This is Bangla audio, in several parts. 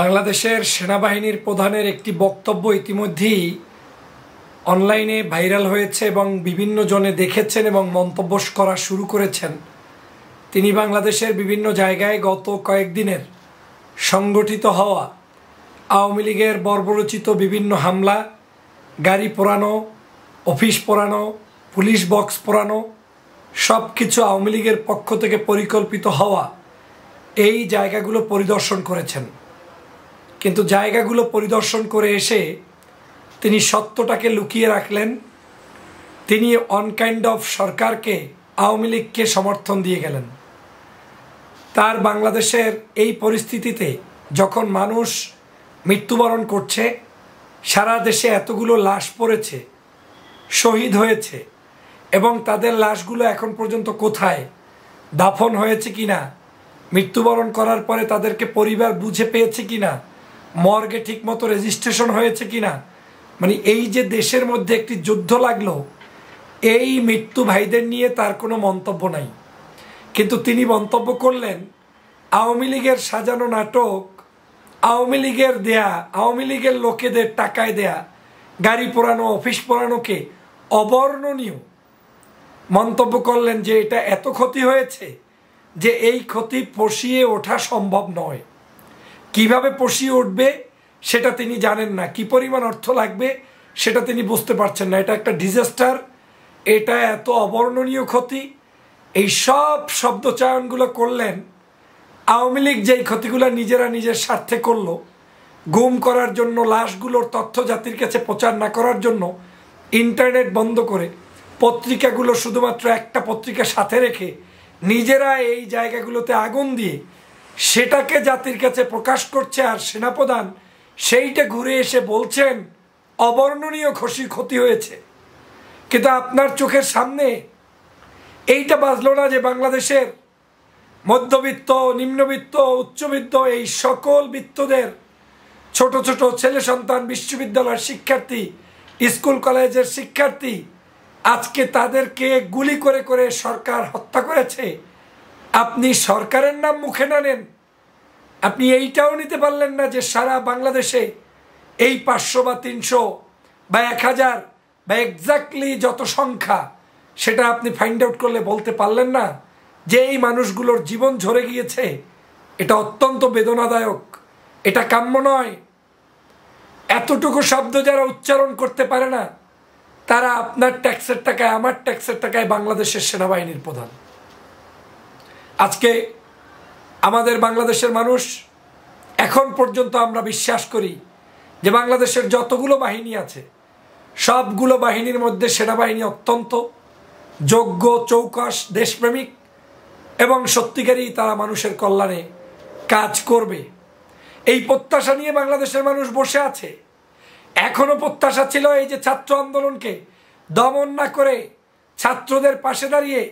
বাংলাদেশের সেনাবাহিনীর প্রধানের একটি বক্তব্য ইতিমধ্যেই অনলাইনে ভাইরাল হয়েছে এবং বিভিন্ন জনে দেখেছেন এবং মন্তব্য করা শুরু করেছেন তিনি বাংলাদেশের বিভিন্ন জায়গায় গত কয়েকদিনের সংগঠিত হওয়া আওয়ামী লীগের বর্বরচিত বিভিন্ন হামলা গাড়ি পোড়ানো অফিস পোড়ানো পুলিশ বক্স পোড়ানো সব কিছু আওয়ামী লীগের পক্ষ থেকে পরিকল্পিত হওয়া এই জায়গাগুলো পরিদর্শন করেছেন কিন্তু জায়গাগুলো পরিদর্শন করে এসে তিনি সত্যটাকে লুকিয়ে রাখলেন তিনি অনকাইন্ড অফ সরকারকে আওয়ামী লীগকে সমর্থন দিয়ে গেলেন তার বাংলাদেশের এই পরিস্থিতিতে যখন মানুষ মৃত্যুবরণ করছে সারা দেশে এতগুলো লাশ পড়েছে শহীদ হয়েছে এবং তাদের লাশগুলো এখন পর্যন্ত কোথায় দাফন হয়েছে কি না মৃত্যুবরণ করার পরে তাদেরকে পরিবার বুঝে পেয়েছে কি না মর্গে ঠিকমতো রেজিস্ট্রেশন হয়েছে কি না মানে এই যে দেশের মধ্যে একটি যুদ্ধ লাগলো এই মৃত্যু ভাইদের নিয়ে তার কোনো মন্তব্য নাই কিন্তু তিনি মন্তব্য করলেন আওয়ামী লীগের সাজানো নাটক আওয়ামী লীগের দেয়া আওয়ামী লীগের লোকেদের টাকায় দেয়া গাড়ি পোড়ানো অফিস পোড়ানোকে অবর্ণনীয় মন্তব্য করলেন যে এটা এত ক্ষতি হয়েছে যে এই ক্ষতি পশিয়ে ওঠা সম্ভব নয় কিভাবে পশিয়ে উঠবে সেটা তিনি জানেন না কি পরিমাণ অর্থ লাগবে সেটা তিনি বুঝতে পারছেন না এটা একটা ডিজাস্টার এটা এত অবর্ণনীয় ক্ষতি এই সব শব্দচয়নগুলো করলেন আওয়ামী লীগ যেই ক্ষতিগুলো নিজেরা নিজের স্বার্থে করল গুম করার জন্য লাশগুলোর তথ্য জাতির কাছে প্রচার না করার জন্য ইন্টারনেট বন্ধ করে পত্রিকাগুলো শুধুমাত্র একটা পত্রিকা সাথে রেখে নিজেরা এই জায়গাগুলোতে আগুন দিয়ে সেটাকে জাতির কাছে প্রকাশ করছে আর সেনাপ্রধান সেইটা ঘুরে এসে বলছেন অবর্ণনীয় খসি ক্ষতি হয়েছে কিন্তু আপনার চোখের সামনে এইটা বাজল না যে বাংলাদেশের মধ্যবিত্ত নিম্নবিত্ত উচ্চবিত্ত এই সকল বৃত্তদের ছোট ছোট ছেলে সন্তান বিশ্ববিদ্যালয়ের শিক্ষার্থী স্কুল কলেজের শিক্ষার্থী আজকে তাদেরকে গুলি করে করে সরকার হত্যা করেছে আপনি সরকারের নাম মুখে না নেন আপনি এইটাও নিতে পারলেন না যে সারা বাংলাদেশে এই পাঁচশো বা তিনশো বা এক হাজার বা এক্স্যাক্টলি যত সংখ্যা সেটা আপনি ফাইন্ড আউট করলে বলতে পারলেন না যে এই মানুষগুলোর জীবন ঝরে গিয়েছে এটা অত্যন্ত বেদনাদায়ক এটা কাম্য নয় এতটুকু শব্দ যারা উচ্চারণ করতে পারে না তারা আপনার ট্যাক্সের টাকায় আমার ট্যাক্সের টাকায় বাংলাদেশের সেনাবাহিনীর প্রধান আজকে আমাদের বাংলাদেশের মানুষ এখন পর্যন্ত আমরা বিশ্বাস করি যে বাংলাদেশের যতগুলো বাহিনী আছে সবগুলো বাহিনীর মধ্যে সেনাবাহিনী অত্যন্ত যোগ্য চৌকাস দেশপ্রেমিক এবং সত্যিকারই তারা মানুষের কল্যাণে কাজ করবে এই প্রত্যাশা নিয়ে বাংলাদেশের মানুষ বসে আছে এখনও প্রত্যাশা ছিল এই যে ছাত্র আন্দোলনকে দমন না করে ছাত্রদের পাশে দাঁড়িয়ে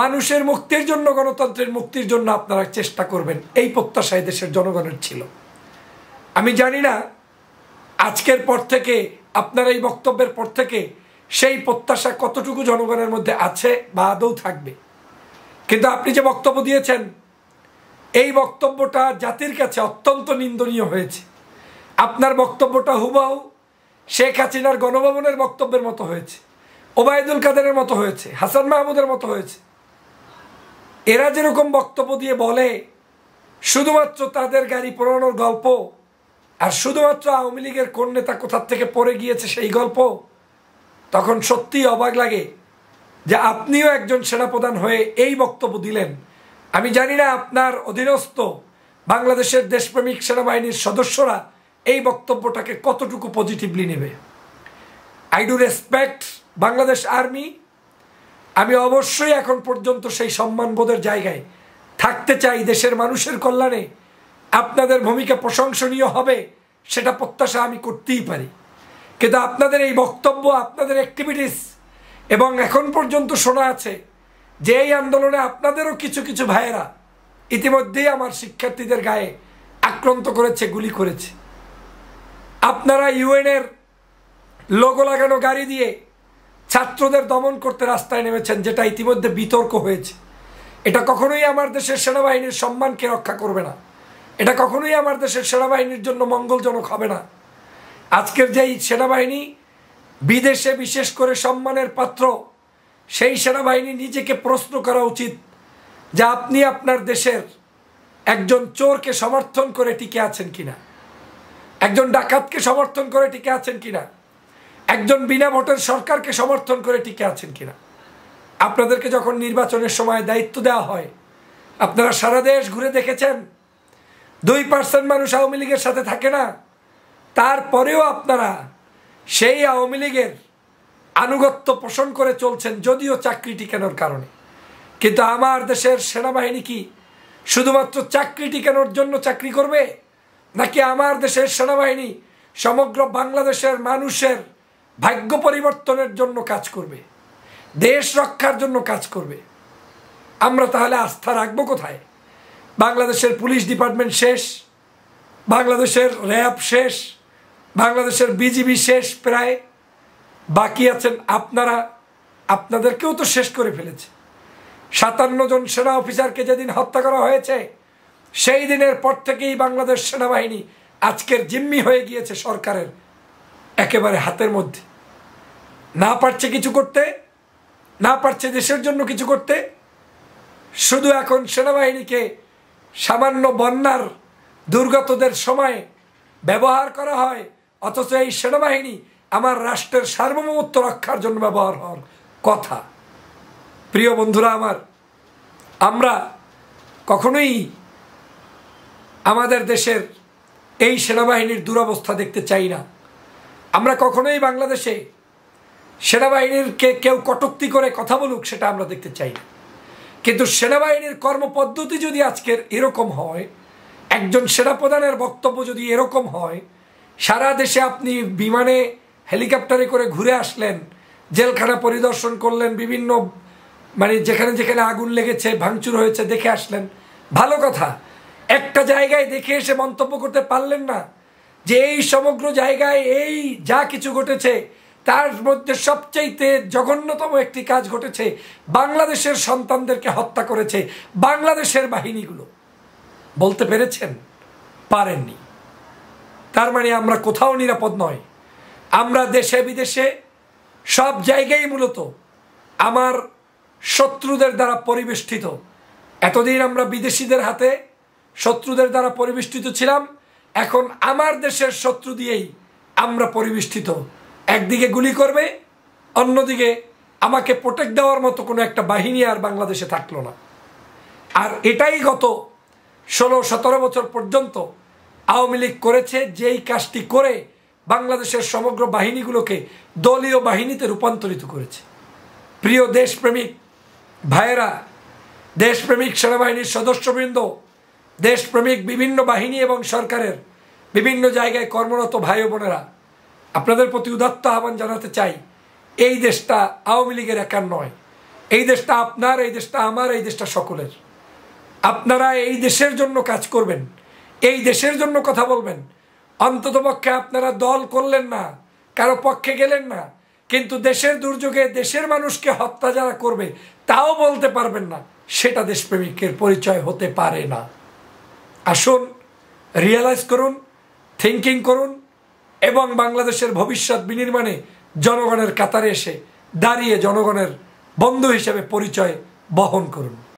মানুষের মুক্তির জন্য গণতন্ত্রের মুক্তির জন্য আপনারা চেষ্টা করবেন এই প্রত্যাশায় দেশের জনগণের ছিল আমি জানি না আজকের পর থেকে আপনার এই বক্তব্যের পর থেকে সেই প্রত্যাশা কতটুকু জনগণের মধ্যে আছে বা আদৌ থাকবে কিন্তু আপনি যে বক্তব্য দিয়েছেন এই বক্তব্যটা জাতির কাছে অত্যন্ত নিন্দনীয় হয়েছে আপনার বক্তব্যটা হুবাহু শেখ হাসিনার গণভবনের বক্তব্যের মতো হয়েছে ওবায়দুল কাদেরের মতো হয়েছে হাসান মাহমুদের মতো হয়েছে এরা যেরকম বক্তব্য দিয়ে বলে শুধুমাত্র তাদের গাড়ি পোড়ানোর গল্প আর শুধুমাত্র আওয়ামী লীগের কোন নেতা কোথার থেকে পড়ে গিয়েছে সেই গল্প তখন সত্যি অবাক লাগে যে আপনিও একজন সেনাপ্রধান হয়ে এই বক্তব্য দিলেন আমি জানি না আপনার অধীনস্থ বাংলাদেশের দেশপ্রেমিক সেনাবাহিনীর সদস্যরা এই বক্তব্যটাকে কতটুকু পজিটিভলি নেবে I do respect Bangladesh army আমি অবশ্যই এখন পর্যন্ত সেই সম্মানবোধের জায়গায় থাকতে চাই দেশের মানুষের কল্যাণে আপনাদের ভূমিকা প্রশংসনীয় হবে সেটা প্রত্যাশা আমি করতেই পারি কিন্তু আপনাদের এই বক্তব্য আপনাদের অ্যাক্টিভিটিস এবং এখন পর্যন্ত শোনা আছে যে এই আন্দোলনে আপনাদেরও কিছু কিছু ভাইয়েরা ইতিমধ্যেই আমার শিক্ষার্থীদের গায়ে আক্রান্ত করেছে গুলি করেছে আপনারা ইউএনের লোগো লাগানো গাড়ি দিয়ে ছাত্রদের দমন করতে রাস্তায় নেমেছেন যেটা ইতিমধ্যে বিতর্ক হয়েছে এটা কখনোই আমার দেশের সেনাবাহিনীর সম্মানকে রক্ষা করবে না এটা কখনোই আমার দেশের সেনাবাহিনীর জন্য মঙ্গলজনক হবে না আজকের যেই সেনাবাহিনী বিদেশে বিশেষ করে সম্মানের পাত্র সেই সেনাবাহিনী নিজেকে প্রশ্ন করা উচিত যে আপনি আপনার দেশের একজন চোরকে সমর্থন করে টিকে আছেন কিনা একজন ডাকাতকে সমর্থন করে টিকে আছেন কিনা একজন বিনা ভোটের সরকারকে সমর্থন করে টিকে আছেন কিনা আপনাদেরকে যখন নির্বাচনের সময় দায়িত্ব দেওয়া হয় আপনারা সারা দেশ ঘুরে দেখেছেন দুই পার্সেন্ট মানুষ আওয়ামী লীগের সাথে থাকে না তারপরেও আপনারা সেই আওয়ামী লীগের আনুগত্য পোষণ করে চলছেন যদিও চাকরিটি কেনার কারণে কিন্তু আমার দেশের সেনাবাহিনী কি শুধুমাত্র চাকরিটি কেনার জন্য চাকরি করবে নাকি আমার দেশের সেনাবাহিনী সমগ্র বাংলাদেশের মানুষের ভাগ্য পরিবর্তনের জন্য কাজ করবে দেশ রক্ষার জন্য কাজ করবে আমরা তাহলে আস্থা রাখবো কোথায় বাংলাদেশের পুলিশ ডিপার্টমেন্ট শেষ বাংলাদেশের র্যাব শেষ বাংলাদেশের বিজিবি শেষ প্রায় বাকি আছেন আপনারা আপনাদেরকেও তো শেষ করে ফেলেছে সাতান্ন জন সেনা অফিসারকে যেদিন হত্যা করা হয়েছে সেই দিনের পর থেকেই বাংলাদেশ সেনাবাহিনী আজকের জিম্মি হয়ে গিয়েছে সরকারের একেবারে হাতের মধ্যে না পারছে কিছু করতে না পারছে দেশের জন্য কিছু করতে শুধু এখন সেনাবাহিনীকে সামান্য বন্যার দুর্গতদের সময় ব্যবহার করা হয় অথচ এই সেনাবাহিনী আমার রাষ্ট্রের সার্বভৌমত্ব রক্ষার জন্য ব্যবহার হওয়ার কথা প্রিয় বন্ধুরা আমার আমরা কখনোই আমাদের দেশের এই সেনাবাহিনীর দুরবস্থা দেখতে চাই না আমরা কখনোই বাংলাদেশে সেনাবাহিনীর কে কেউ কটুক্তি করে কথা বলুক সেটা আমরা দেখতে চাই না কিন্তু সেনাবাহিনীর কর্মপদ্ধতি যদি আজকের এরকম হয় একজন সেনাপ্রধানের বক্তব্য যদি এরকম হয় সারা দেশে আপনি বিমানে হেলিকপ্টারে করে ঘুরে আসলেন জেলখানা পরিদর্শন করলেন বিভিন্ন মানে যেখানে যেখানে আগুন লেগেছে ভাঙচুর হয়েছে দেখে আসলেন ভালো কথা একটা জায়গায় দেখে এসে মন্তব্য করতে পারলেন না যে এই সমগ্র জায়গায় এই যা কিছু ঘটেছে তার মধ্যে সবচাইতে জঘন্যতম একটি কাজ ঘটেছে বাংলাদেশের সন্তানদেরকে হত্যা করেছে বাংলাদেশের বাহিনীগুলো বলতে পেরেছেন পারেননি তার মানে আমরা কোথাও নিরাপদ নয় আমরা দেশে বিদেশে সব জায়গায় মূলত আমার শত্রুদের দ্বারা পরিবেষ্টিত এতদিন আমরা বিদেশিদের হাতে শত্রুদের দ্বারা পরিবেষ্টিত ছিলাম এখন আমার দেশের শত্রু দিয়েই আমরা পরিবেষ্টিত একদিকে গুলি করবে অন্যদিকে আমাকে প্রোটেক্ট দেওয়ার মতো কোনো একটা বাহিনী আর বাংলাদেশে থাকলো না আর এটাই গত ষোলো সতেরো বছর পর্যন্ত আওয়ামী লীগ করেছে যেই কাজটি করে বাংলাদেশের সমগ্র বাহিনীগুলোকে দলীয় বাহিনীতে রূপান্তরিত করেছে প্রিয় দেশপ্রেমিক ভাইয়েরা দেশপ্রেমিক সেনাবাহিনীর সদস্যবৃন্দ দেশপ্রেমিক বিভিন্ন বাহিনী এবং সরকারের বিভিন্ন জায়গায় কর্মরত ভাই বোনেরা আপনাদের প্রতি উদাত্ত আহ্বান জানাতে চাই এই দেশটা আওয়ামী লীগের একার নয় এই দেশটা আপনার এই দেশটা আমার এই দেশটা সকলের আপনারা এই দেশের জন্য কাজ করবেন এই দেশের জন্য কথা বলবেন অন্ততপক্ষে আপনারা দল করলেন না কারো পক্ষে গেলেন না কিন্তু দেশের দুর্যোগে দেশের মানুষকে হত্যা যারা করবে তাও বলতে পারবেন না সেটা দেশপ্রেমিকের পরিচয় হতে পারে না আসুন রিয়েলাইজ করুন থিঙ্কিং করুন এবং বাংলাদেশের ভবিষ্যৎ বিনির্মাণে জনগণের কাতারে এসে দাঁড়িয়ে জনগণের বন্ধু হিসেবে পরিচয় বহন করুন